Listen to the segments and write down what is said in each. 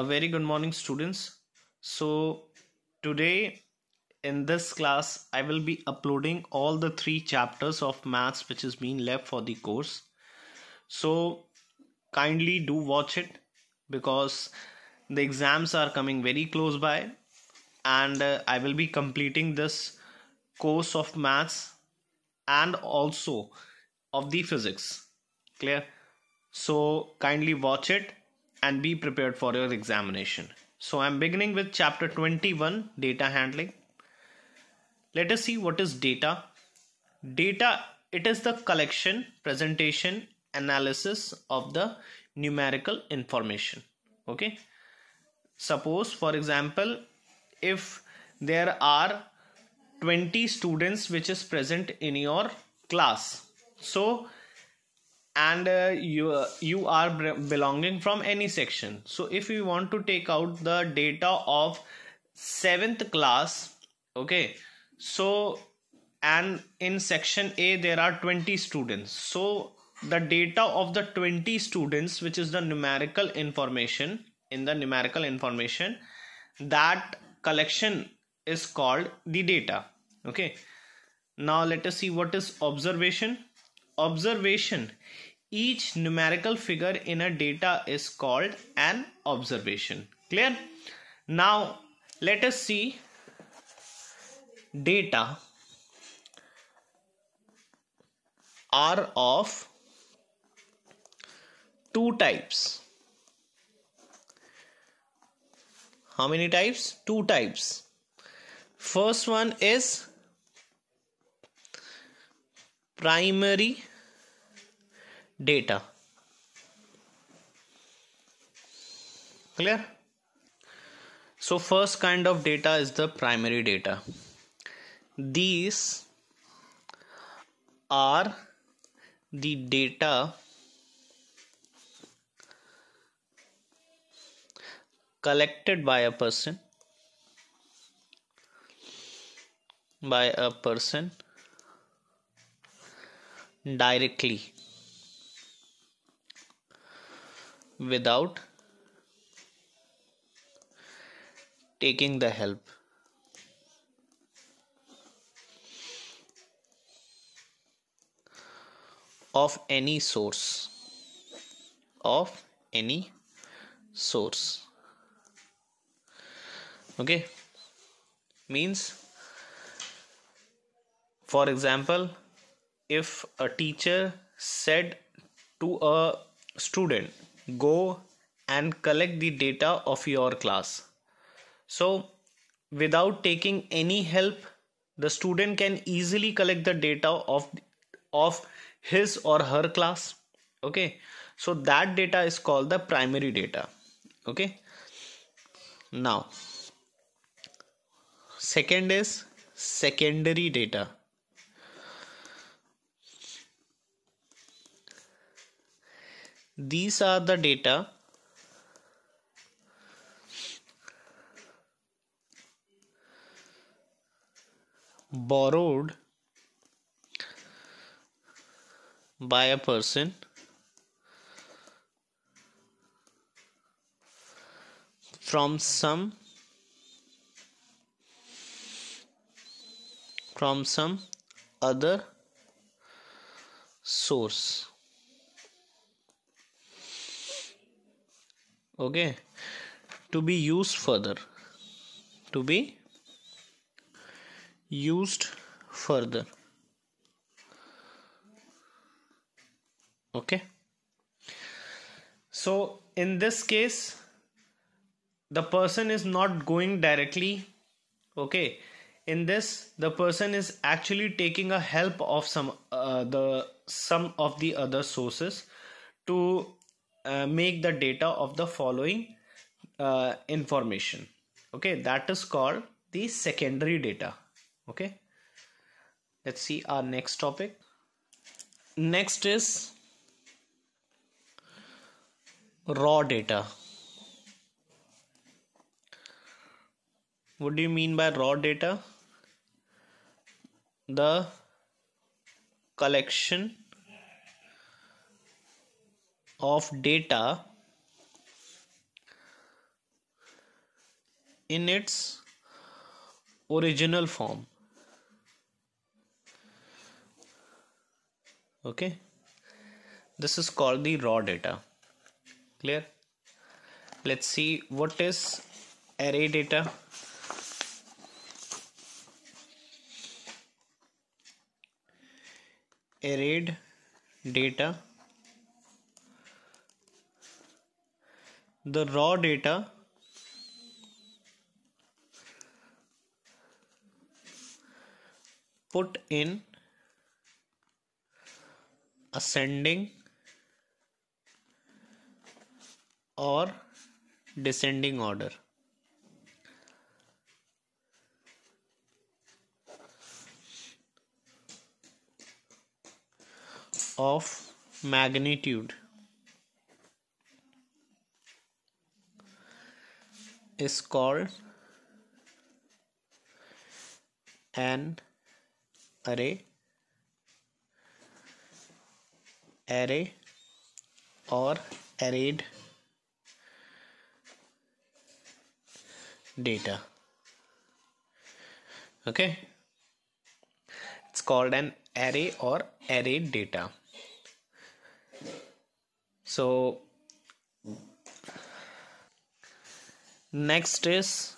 a very good morning students so today in this class i will be uploading all the three chapters of maths which is being left for the course so kindly do watch it because the exams are coming very close by and uh, i will be completing this course of maths and also of the physics clear so kindly watch it and be prepared for your examination. So I'm beginning with chapter 21 data handling. Let us see what is data. Data it is the collection, presentation, analysis of the numerical information. Okay. Suppose for example if there are 20 students which is present in your class. So and uh, you uh, you are belonging from any section so if we want to take out the data of 7th class okay so and in section a there are 20 students so the data of the 20 students which is the numerical information in the numerical information that collection is called the data okay now let us see what is observation observation each numerical figure in a data is called an observation. Clear? Now let us see data are of two types. How many types? Two types. First one is primary data clear so first kind of data is the primary data these are the data collected by a person by a person directly without taking the help. of any source of any source okay means for example if a teacher said to a student go and collect the data of your class. So, without taking any help, the student can easily collect the data of, of his or her class. Okay, so that data is called the primary data. Okay, now, second is secondary data these are the data borrowed by a person from some from some other source okay to be used further to be used further okay so in this case the person is not going directly okay in this the person is actually taking a help of some uh, the some of the other sources to uh, make the data of the following uh, information okay that is called the secondary data okay let's see our next topic next is raw data what do you mean by raw data the collection of data in its original form okay this is called the raw data clear let's see what is array data arrayed data the raw data put in ascending or descending order. of magnitude is called an array array or arrayed data okay it's called an array or arrayed data so next is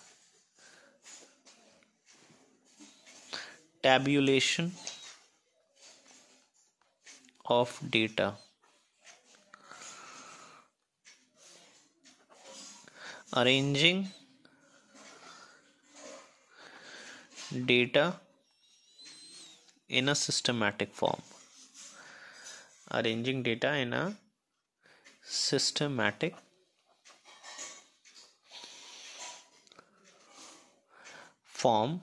tabulation of data arranging data in a systematic form arranging data in a systematic form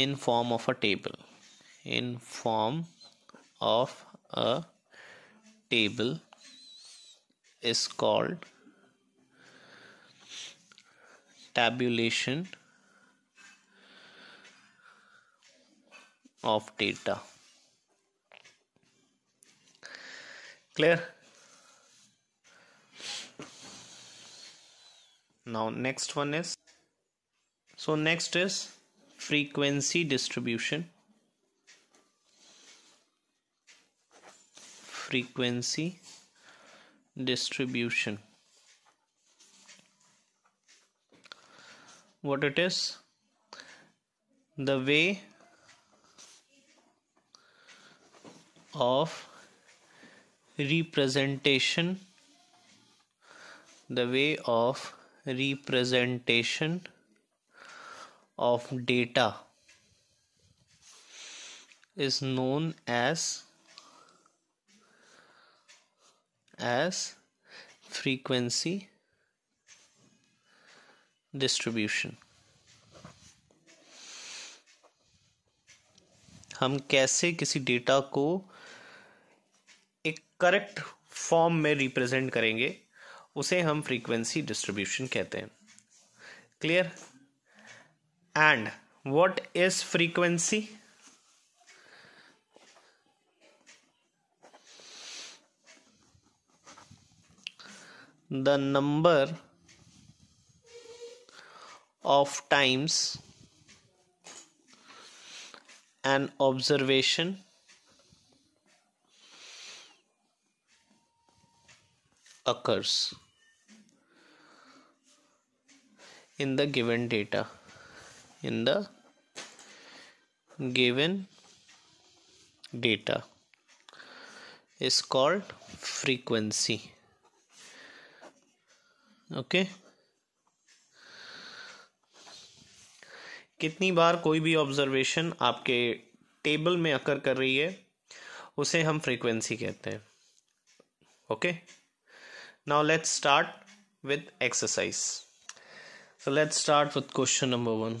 in form of a table in form of a table is called tabulation of data clear now next one is so next is frequency distribution. Frequency distribution. What it is? The way of representation the way of representation of data is known as as frequency distribution हम कैसे किसी data को एक correct form में represent करेंगे उसे हम frequency distribution कहते हैं clear and what is frequency the number of times an observation occurs in the given data in the given data is called frequency okay okay? कितनी बार कोई भी ऑब्जर्वेशन आपके टेबल में अकर कर रही है उसे हम फ्रीक्वेंसी कहते हैं okay now let's start with exercise so let's start with question number one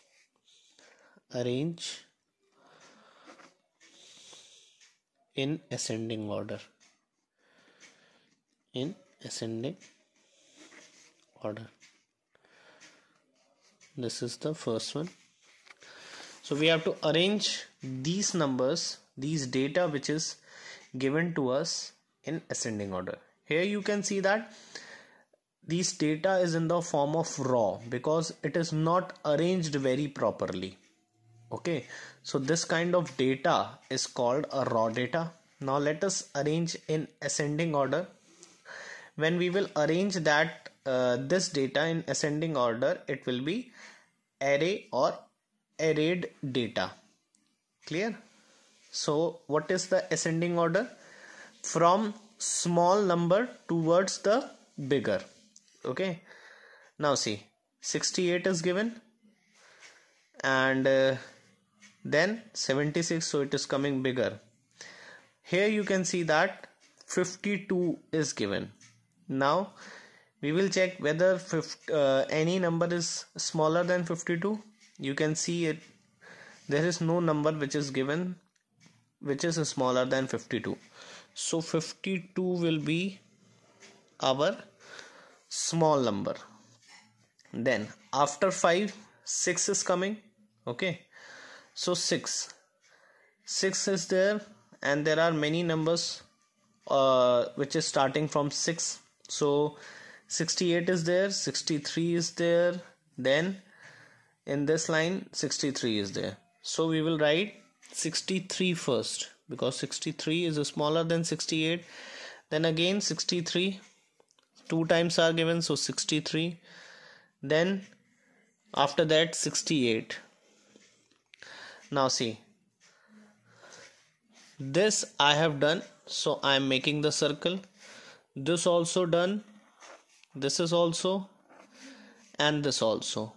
arrange in ascending order in ascending order this is the first one so we have to arrange these numbers these data which is given to us in ascending order here you can see that these data is in the form of raw because it is not arranged very properly okay so this kind of data is called a raw data now let us arrange in ascending order when we will arrange that uh, this data in ascending order it will be array or arrayed data clear so what is the ascending order from small number towards the bigger okay now see 68 is given and uh, then 76 so it is coming bigger here you can see that 52 is given now we will check whether 50, uh, any number is smaller than 52 you can see it there is no number which is given which is smaller than 52 so 52 will be our small number then after 5 6 is coming okay so 6 6 is there and there are many numbers uh, which is starting from 6 so 68 is there 63 is there then in this line 63 is there so we will write 63 first because 63 is smaller than 68 then again 63 two times are given so 63 then after that 68 now see this I have done so I am making the circle this also done this is also and this also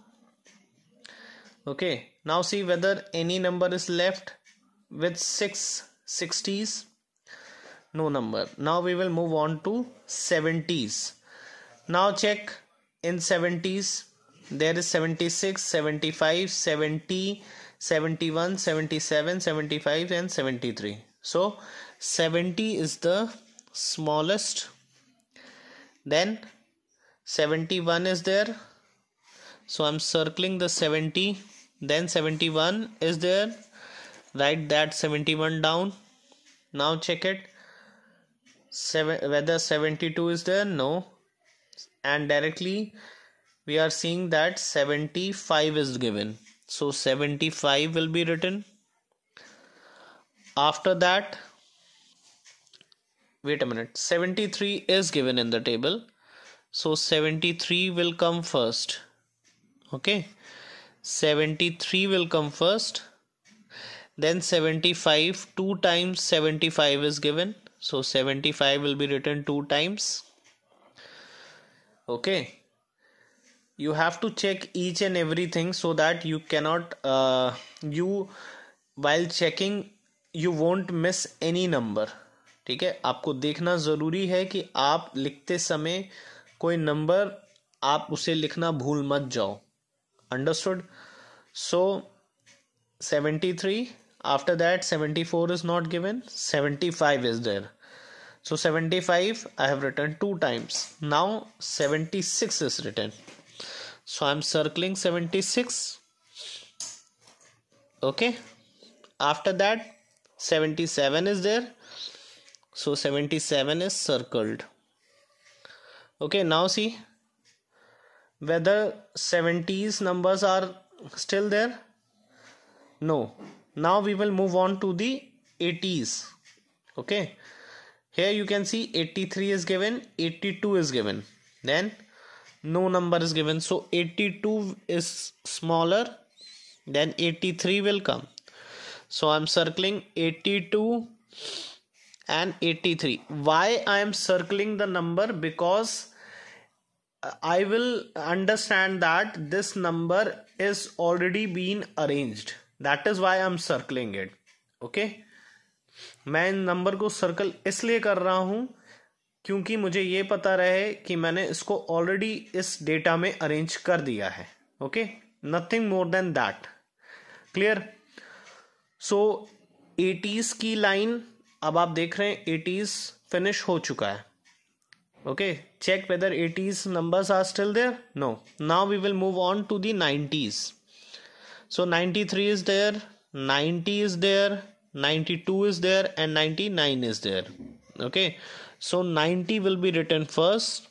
okay now see whether any number is left with 6 60s no number now we will move on to 70s now check in 70s there is 76 75 70 71 77 75 and 73 so 70 is the smallest then 71 is there so i'm circling the 70 then 71 is there write that 71 down now check it Seven, whether 72 is there no and directly we are seeing that 75 is given so 75 will be written. After that, wait a minute, 73 is given in the table. So 73 will come first. Okay. 73 will come first. Then 75, 2 times 75 is given. So 75 will be written 2 times. Okay you have to check each and everything so that you cannot uh, you while checking you won't miss any number ठीक है आपको देखना जरूरी है कि आप लिखते समय कोई नंबर आप उसे लिखना भूल मत जाओ understood so seventy three after that seventy four is not given seventy five is there so seventy five I have written two times now seventy six is written so i'm circling 76 okay after that 77 is there so 77 is circled okay now see whether 70s numbers are still there no now we will move on to the 80s okay here you can see 83 is given 82 is given then no number is given so 82 is smaller then 83 will come so i'm circling 82 and 83 why i am circling the number because i will understand that this number is already been arranged that is why i'm circling it okay मैं इन number को circle इसलिए कर रहा हूं क्योंकि मुझे ये पता रहे कि मैंने इसको ऑलरेडी इस डेटा में अरेंज कर दिया है okay nothing more than that clear so eighties की लाइन अब आप देख रहे हैं एटीज फिनिश हो चुका है okay check whether eighties numbers are still there no now we will move on to the nineties so ninety three is there ninety is there ninety two is there and ninety nine is there okay so 90 will be written first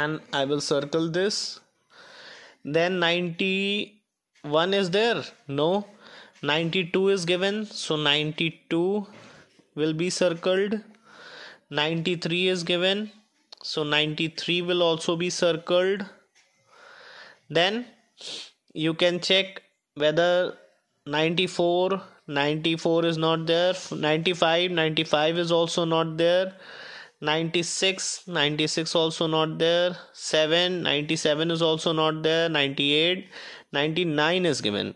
and i will circle this then 91 is there no 92 is given so 92 will be circled 93 is given so 93 will also be circled then you can check whether 94 94 is not there 95 95 is also not there 96 96 also not there 7 97 is also not there 98 99 is given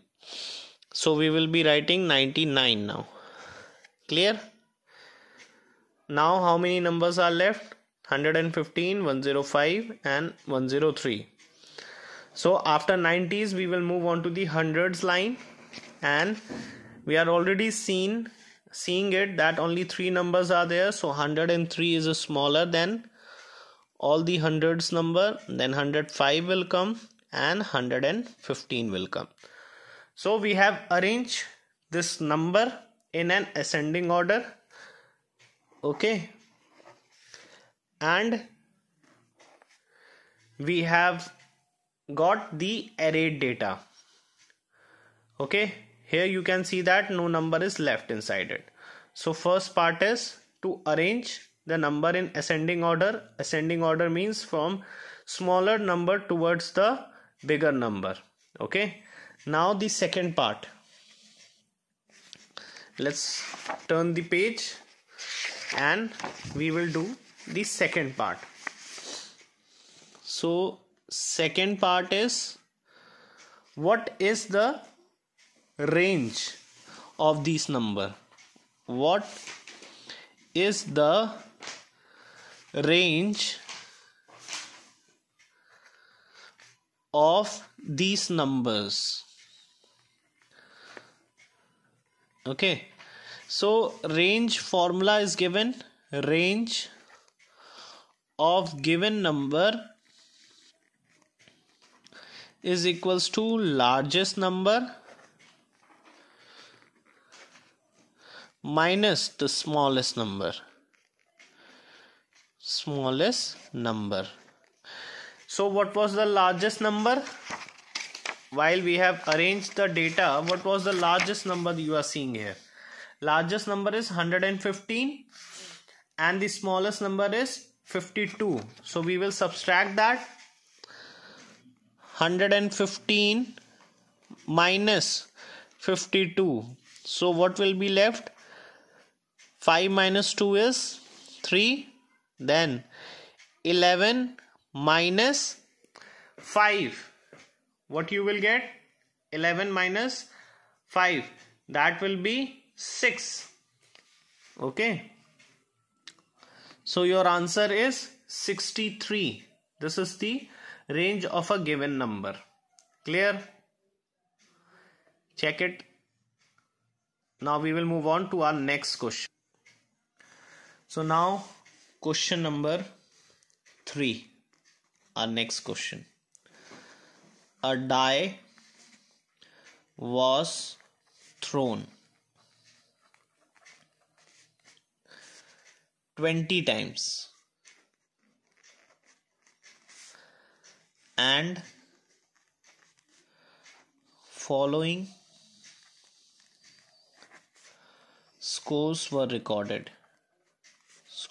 so we will be writing 99 now clear now how many numbers are left 115 105 and 103 so after 90s we will move on to the hundreds line and we are already seen seeing it that only three numbers are there so 103 is smaller than all the hundreds number then 105 will come and 115 will come so we have arranged this number in an ascending order okay and we have got the array data okay here you can see that no number is left inside it so first part is to arrange the number in ascending order ascending order means from smaller number towards the bigger number okay now the second part let's turn the page and we will do the second part so second part is what is the range of this number what is the range of these numbers okay so range formula is given range of given number is equals to largest number minus the smallest number smallest number so what was the largest number while we have arranged the data what was the largest number you are seeing here largest number is 115 and the smallest number is 52 so we will subtract that 115 minus 52 so what will be left 5 minus 2 is 3 then 11 minus 5 what you will get 11 minus 5 that will be 6 okay so your answer is 63 this is the range of a given number clear check it now we will move on to our next question so now question number 3 our next question a die was thrown 20 times and following scores were recorded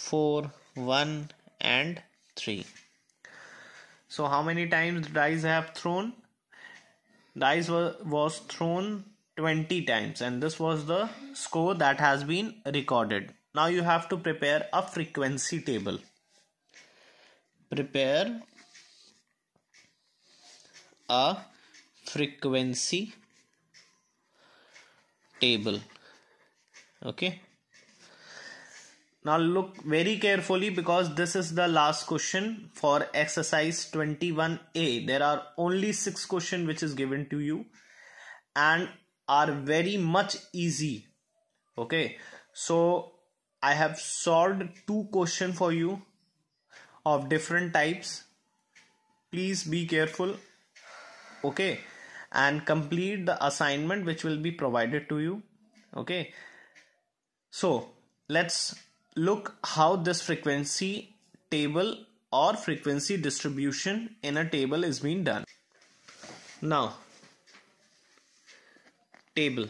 4 1 and 3 so how many times dice have thrown dice were, was thrown 20 times and this was the score that has been recorded now you have to prepare a frequency table prepare a frequency table okay now look very carefully because this is the last question for exercise 21a. There are only six questions which is given to you and are very much easy. Okay. So I have solved two questions for you of different types. Please be careful. Okay. And complete the assignment which will be provided to you. Okay. So let's look how this frequency table or frequency distribution in a table is being done. Now, table.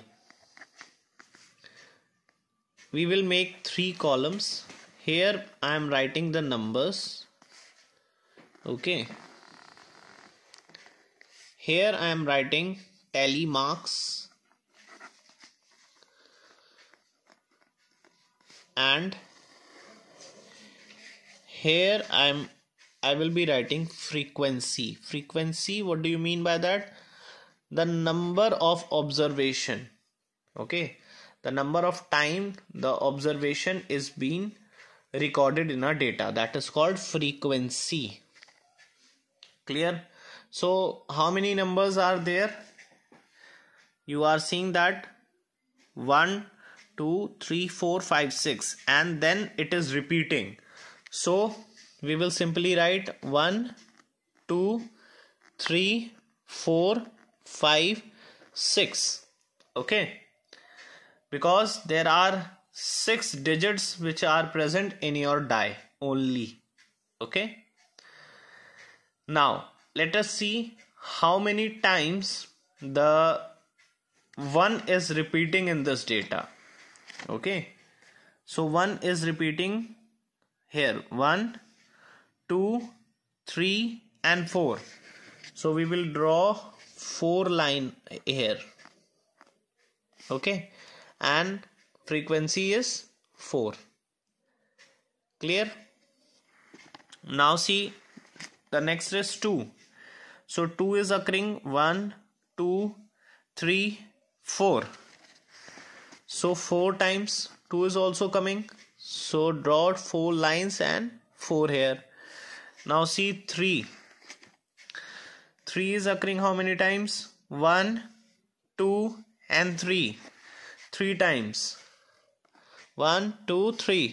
We will make three columns. Here I am writing the numbers. Okay. Here I am writing tally marks and here i'm i will be writing frequency frequency what do you mean by that the number of observation okay the number of time the observation is being recorded in our data that is called frequency clear so how many numbers are there you are seeing that 1 2 3 4 5 6 and then it is repeating so we will simply write 1 2 3 4 5 6 okay because there are six digits which are present in your die only okay now let us see how many times the one is repeating in this data okay so one is repeating here 1 2 3 and 4 so we will draw four line here okay and frequency is 4 clear now see the next is 2 so 2 is occurring 1 2 3 4 so 4 times 2 is also coming so draw four lines and four here now see three three is occurring how many times one two and three three times one two three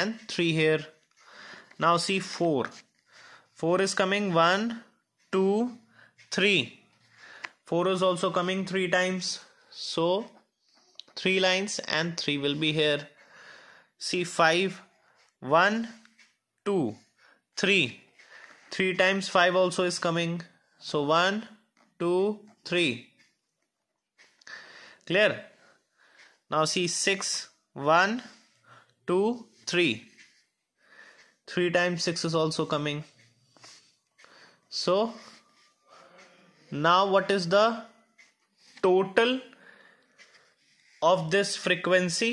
and three here now see four four is coming one two three four is also coming three times so three lines and three will be here see 5 1 2 3 3 times 5 also is coming so 1 2 3 clear now see 6 1 2 3 3 times 6 is also coming so now what is the total of this frequency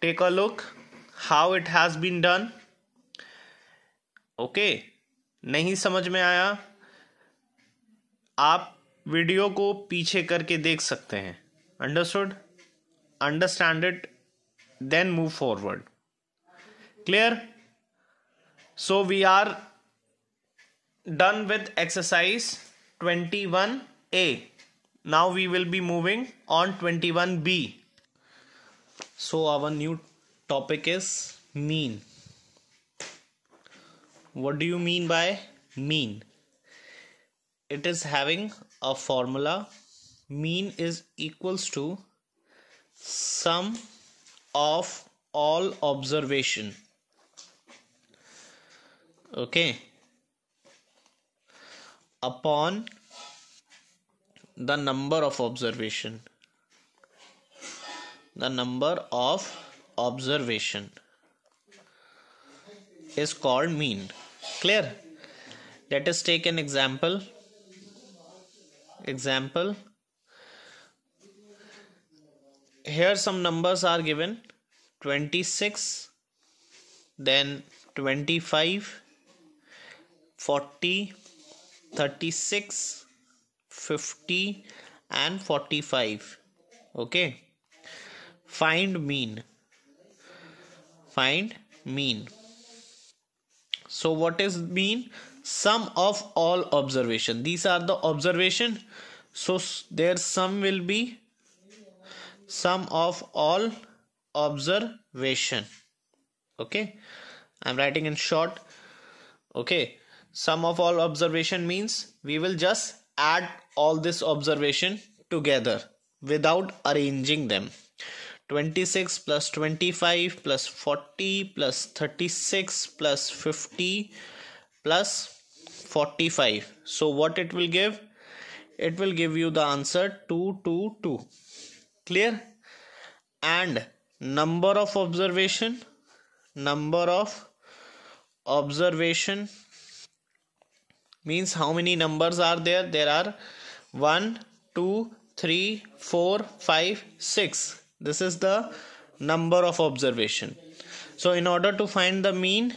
take a look how it has been done okay नहीं समझ में आया आप video को पीछे करके देख सकते हैं understood understand it then move forward clear so we are done with exercise 21a now we will be moving on 21b so our new topic is mean what do you mean by mean it is having a formula mean is equals to sum of all observation okay upon the number of observation the number of observation is called mean clear let us take an example example here some numbers are given 26 then 25 40 36 50 and 45 okay find mean find mean so what is mean sum of all observation these are the observation so their sum will be sum of all observation okay i'm writing in short okay sum of all observation means we will just add all this observation together without arranging them 26 plus 25 plus 40 plus 36 plus 50 plus 45 so what it will give it will give you the answer 222 clear and number of observation number of observation means how many numbers are there there are 1 2 3 4 5 6 this is the number of observation so in order to find the mean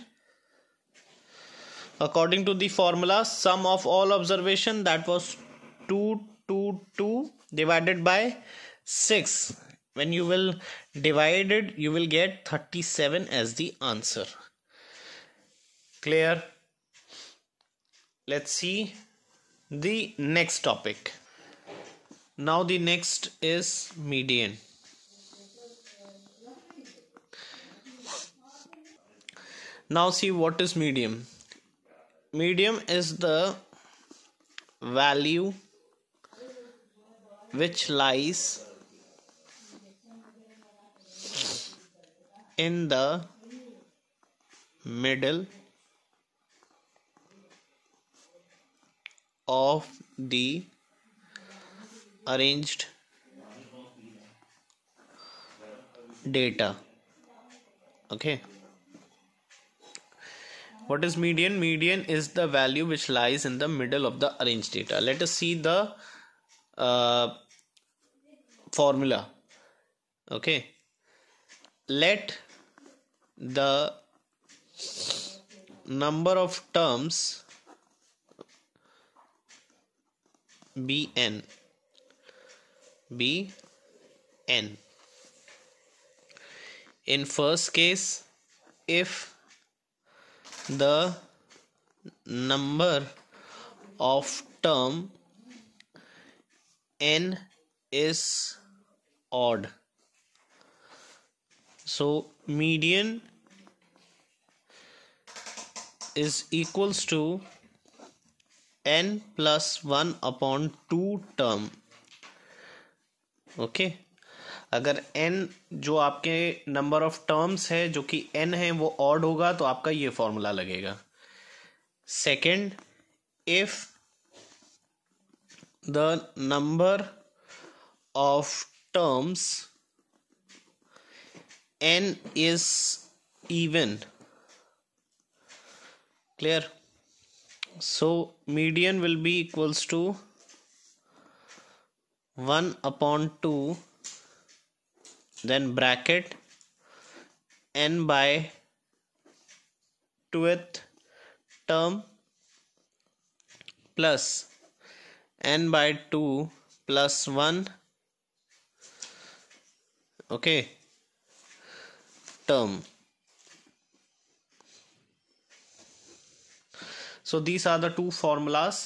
according to the formula sum of all observation that was 222 divided by 6 when you will divide it you will get 37 as the answer clear let's see the next topic now the next is median now see what is medium medium is the value which lies in the middle of the arranged data okay what is median median is the value which lies in the middle of the arranged data let us see the uh, formula okay let the number of terms be n be n in first case if the number of term n is odd so median is equals to n plus 1 upon 2 term okay अगर n जो आपके number of terms है जो कि N है वो odd होगा तो आपका ये फॉर्मूला लगेगा second if the number of terms n is even clear so median will be equals to one upon two then bracket n by 2th term plus n by 2 plus 1 okay term so these are the two formulas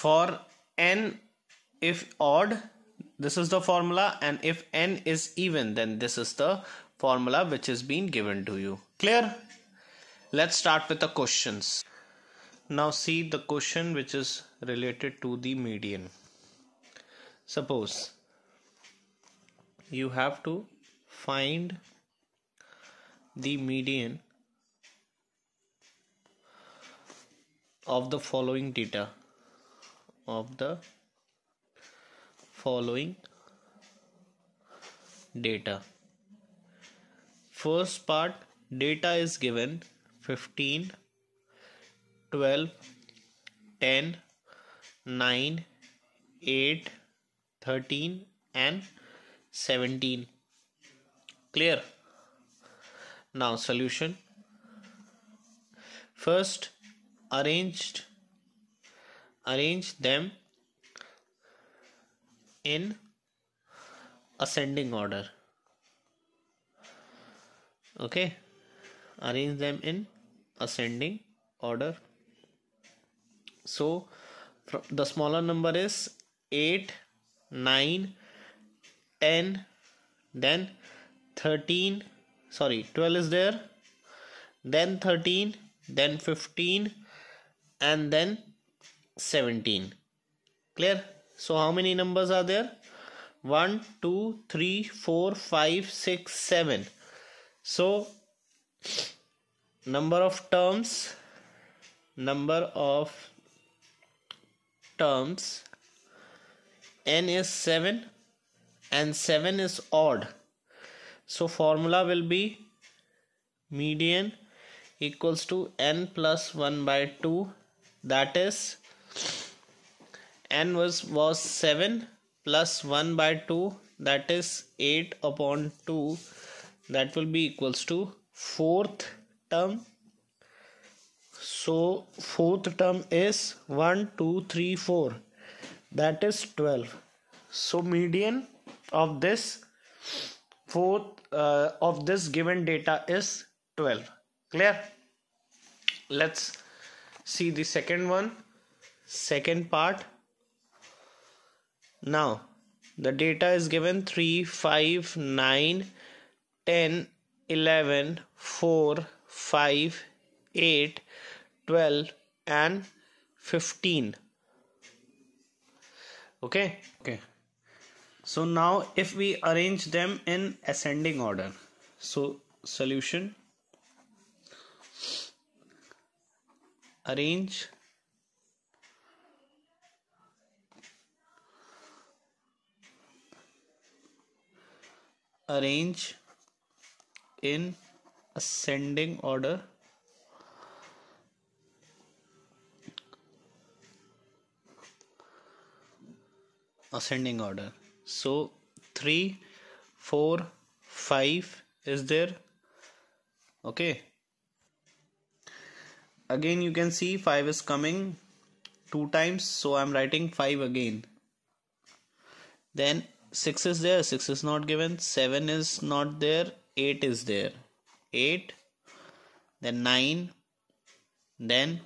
for n if odd this is the formula and if n is even then this is the formula which is being given to you clear let's start with the questions now see the question which is related to the median suppose you have to find the median of the following data of the following data. First part data is given 15, 12, 10, 9, 8, 13, and 17. Clear? Now, solution. First, arranged arrange them in ascending order okay arrange them in ascending order so the smaller number is 8 9 10 then 13 sorry 12 is there then 13 then 15 and then 17 clear so how many numbers are there? 1, 2, 3, 4, 5, 6, 7. So number of terms, number of terms n is 7 and 7 is odd. So formula will be median equals to n plus 1 by 2 that is n was was 7 plus 1 by 2 that is 8 upon 2 that will be equals to fourth term so fourth term is 1 2 3 4 that is 12 so median of this fourth uh, of this given data is 12 clear let's see the second one second part now the data is given 3, 5, 9, 10, 11, 4, 5, 8, 12 and 15. Okay. Okay. So now if we arrange them in ascending order. So solution arrange arrange in ascending order ascending order so 3 4 5 is there okay again you can see 5 is coming two times so i'm writing 5 again then 6 is there 6 is not given 7 is not there 8 is there 8 then 9 then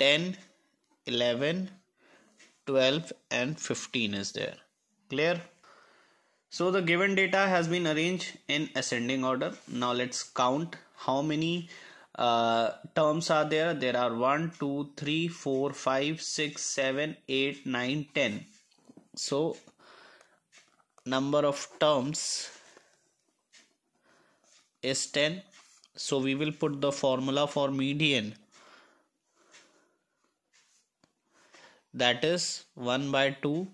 10 11 12 and 15 is there clear so the given data has been arranged in ascending order now let's count how many uh, terms are there there are 1 2 3 4 5 6 7 8 9 10 so number of terms is 10 so we will put the formula for median that is 1 by 2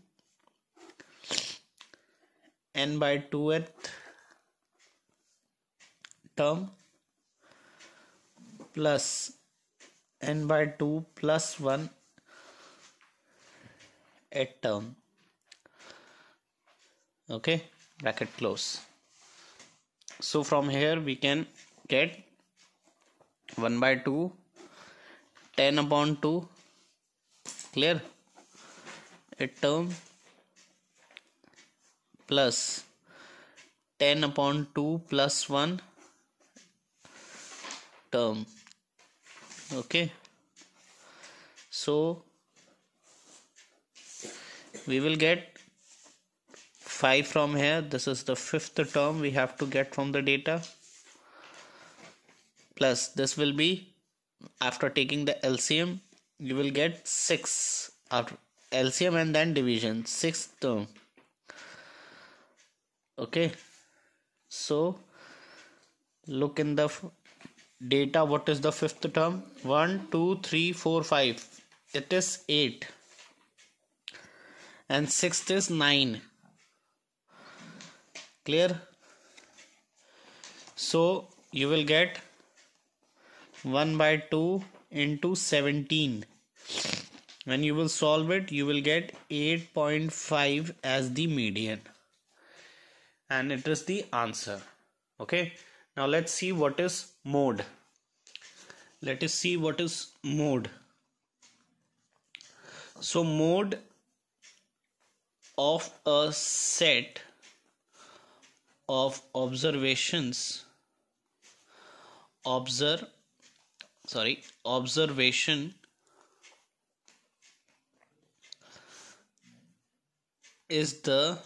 n by 2th term plus n by 2 plus 1 at term okay bracket close so from here we can get 1 by 2 10 upon 2 clear a term plus 10 upon 2 plus 1 term okay so we will get 5 from here this is the fifth term we have to get from the data plus this will be after taking the LCM you will get 6 after LCM and then division sixth term okay so look in the data what is the fifth term 1 2 3 4 5 it is 8 and sixth is 9 clear so you will get 1 by 2 into 17 when you will solve it you will get 8.5 as the median and it is the answer okay now let's see what is mode let us see what is mode so mode of a set of observations observe sorry observation is the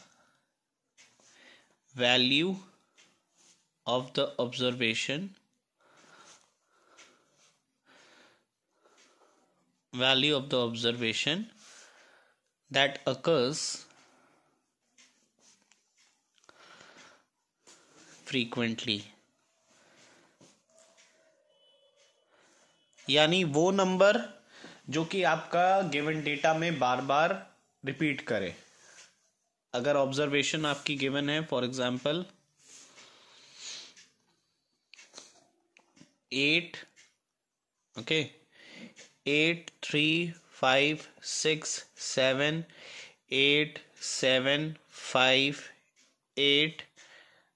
value of the observation value of the observation that occurs frequently यानी वो number जो कि आपका given data में बार बार repeat करे अगर observation आपकी given है for example eight okay eight three five six seven eight seven five eight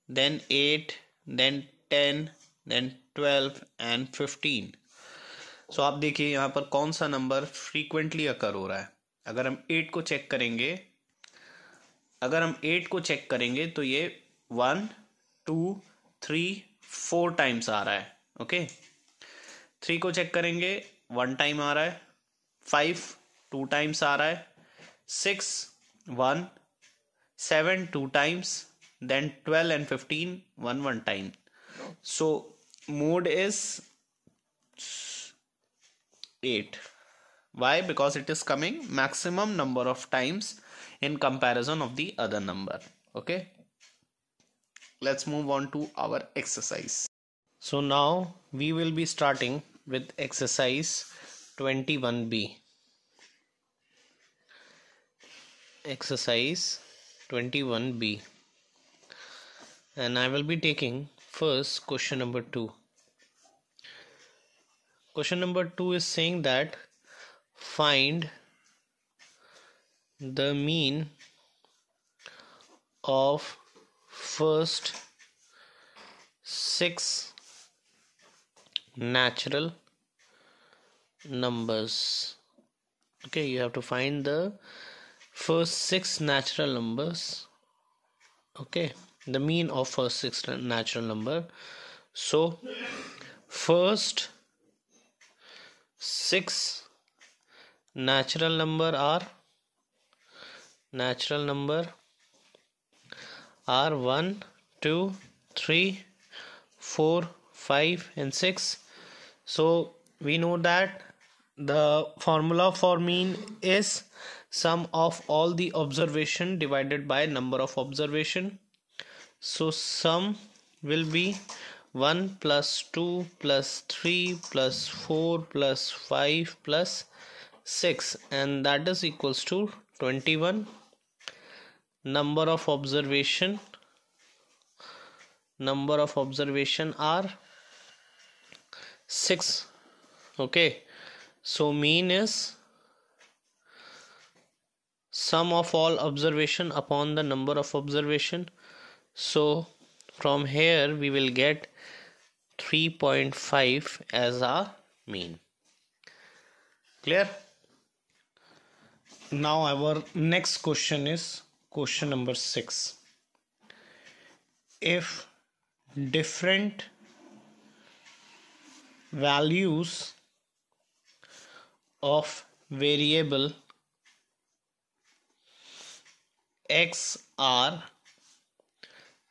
then 8 then 10 then 12 and 15 so आप देखिए यहाँ पर कौन सा नंबर फ्रीक्वेंटली अकर हो रहा है अगर हम एट को चेक करेंगे अगर हम एट को चेक करेंगे तो ये one two three four times आ रहा है ओके okay? थ्री को चेक करेंगे वन टाइम आ रहा है फाइव टू टाइम्स आ रहा है six one seven two times then 12 and 15 one one time so mode is 8 why because it is coming maximum number of times in comparison of the other number okay let's move on to our exercise so now we will be starting with exercise 21b exercise 21b and I will be taking first question number 2. Question number 2 is saying that find the mean of first 6 natural numbers okay you have to find the first 6 natural numbers okay the mean of first six natural number so first six natural number are natural number are 1 2 3 4 5 and 6 so we know that the formula for mean is sum of all the observation divided by number of observation so sum will be 1 plus 2 plus 3 plus 4 plus 5 plus 6 and that is equals to 21 number of observation number of observation are 6 okay so mean is sum of all observation upon the number of observation so from here we will get 3.5 as our mean clear now our next question is question number 6 if different values of variable x are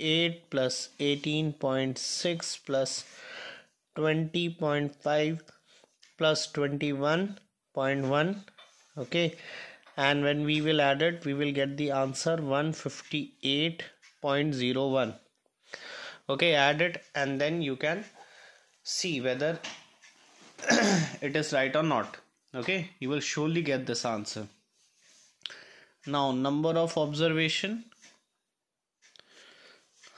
8 plus 18.6 plus 20.5 plus 21.1 okay and when we will add it we will get the answer 158.01 okay add it and then you can see whether it is right or not okay you will surely get this answer now number of observation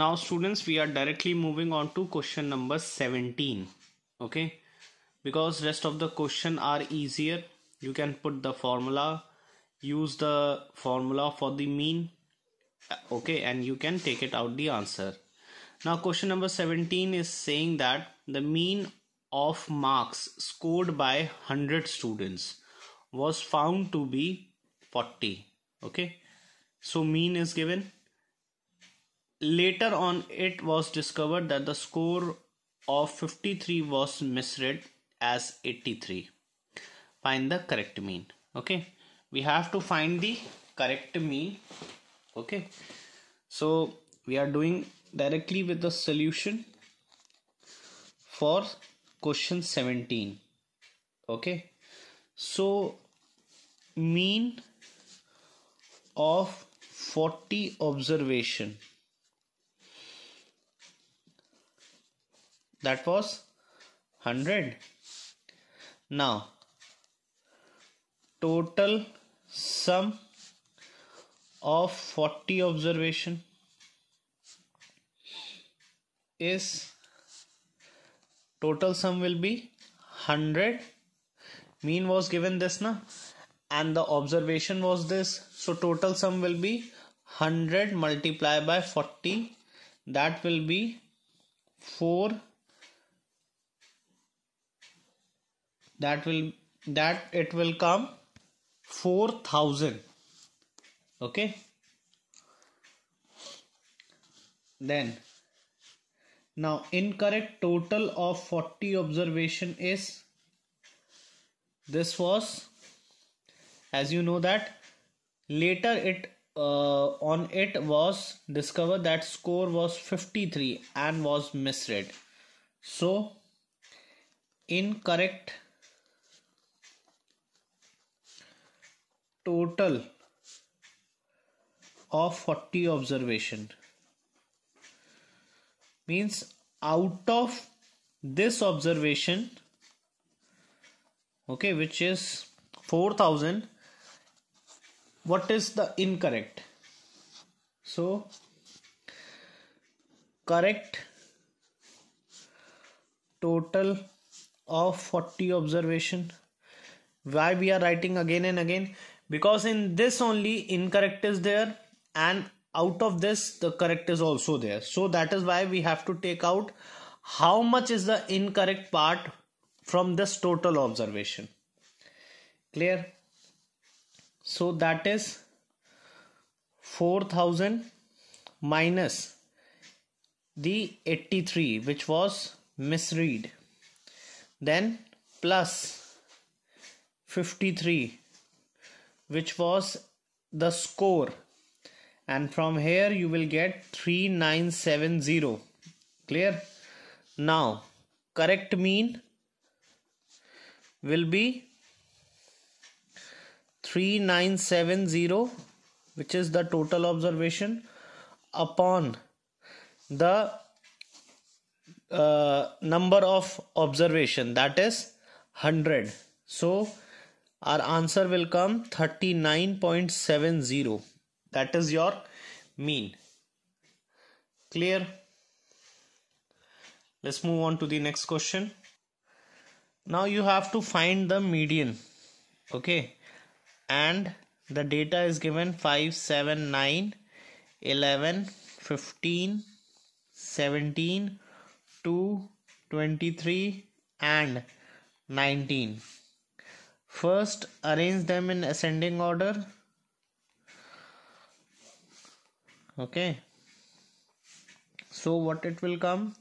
now students we are directly moving on to question number 17 okay because rest of the question are easier you can put the formula use the formula for the mean uh, okay and you can take it out the answer now question number 17 is saying that the mean of marks scored by 100 students was found to be 40 okay so mean is given Later on it was discovered that the score of 53 was misread as 83. Find the correct mean. Okay, we have to find the correct mean. Okay, so we are doing directly with the solution for question 17. Okay, so mean of 40 observation that was 100 now total sum of 40 observation is total sum will be 100 mean was given this na and the observation was this so total sum will be 100 multiplied by 40 that will be 4 that will that it will come 4000 okay then now incorrect total of 40 observation is this was as you know that later it uh, on it was discovered that score was 53 and was misread so incorrect total of 40 observation means out of this observation okay which is 4000 what is the incorrect so correct total of 40 observation why we are writing again and again because in this only incorrect is there and out of this the correct is also there so that is why we have to take out how much is the incorrect part from this total observation clear so that is 4000 minus the 83 which was misread then plus 53 which was the score and from here you will get 3970 clear now correct mean will be 3970 which is the total observation upon the uh, number of observation that is 100 so our answer will come 39.70 that is your mean clear let's move on to the next question now you have to find the median okay and the data is given 5 7 9 11 15 17 2 23 and 19 First, arrange them in ascending order. Okay. So, what it will come?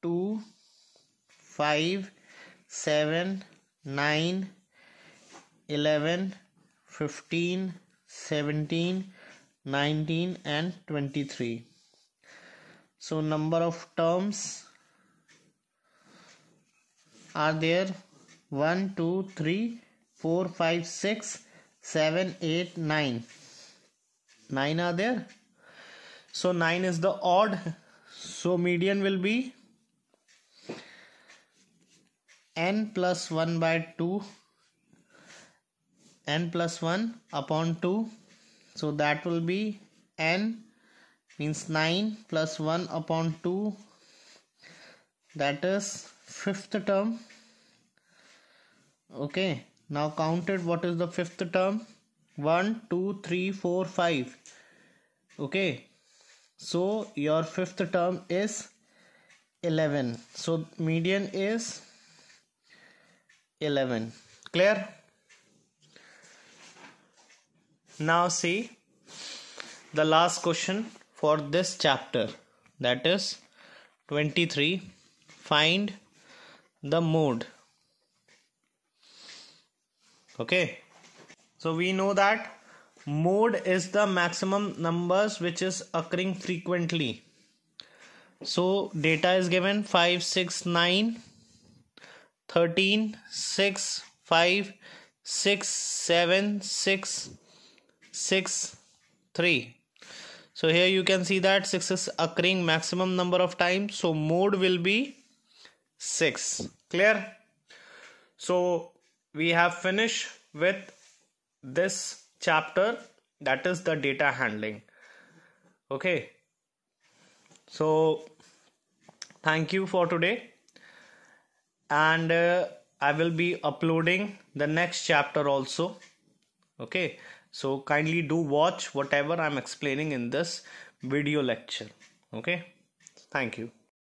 2, 5, 7, 9, 11, 15, 17, 19, and 23. So, number of terms are there 1 2 3 4 5 6 7 8 9 9 are there so 9 is the odd so median will be n plus 1 by 2 n plus 1 upon 2 so that will be n means 9 plus 1 upon 2 that is fifth term okay now counted what is the fifth term 1 2 3 4 5 okay so your fifth term is 11 so median is 11 clear now see the last question for this chapter that is 23 find the mode okay so we know that mode is the maximum numbers which is occurring frequently so data is given 5 6 9 13 6 5 6 7 6 6 3 so here you can see that 6 is occurring maximum number of times so mode will be 6 clear so we have finished with this chapter that is the data handling okay so thank you for today and uh, i will be uploading the next chapter also okay so kindly do watch whatever i'm explaining in this video lecture okay thank you